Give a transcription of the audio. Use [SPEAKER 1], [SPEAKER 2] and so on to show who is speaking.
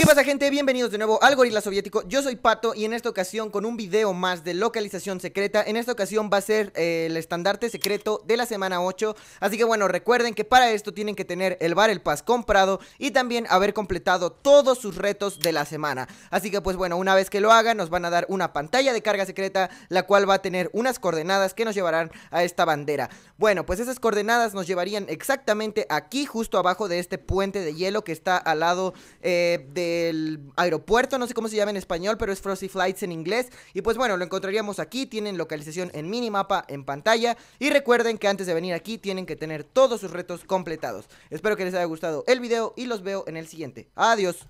[SPEAKER 1] ¿Qué pasa gente? Bienvenidos de nuevo al Gorila Soviético, yo soy Pato y en esta ocasión con un video más de localización secreta En esta ocasión va a ser eh, el estandarte secreto de la semana 8 Así que bueno, recuerden que para esto tienen que tener el Bar El Paz comprado Y también haber completado todos sus retos de la semana Así que pues bueno, una vez que lo hagan nos van a dar una pantalla de carga secreta La cual va a tener unas coordenadas que nos llevarán a esta bandera Bueno, pues esas coordenadas nos llevarían exactamente aquí justo abajo de este puente de hielo que está al lado eh, de el aeropuerto, no sé cómo se llama en español, pero es Frosty Flights en inglés. Y pues bueno, lo encontraríamos aquí, tienen localización en minimapa en pantalla. Y recuerden que antes de venir aquí tienen que tener todos sus retos completados. Espero que les haya gustado el video y los veo en el siguiente. Adiós.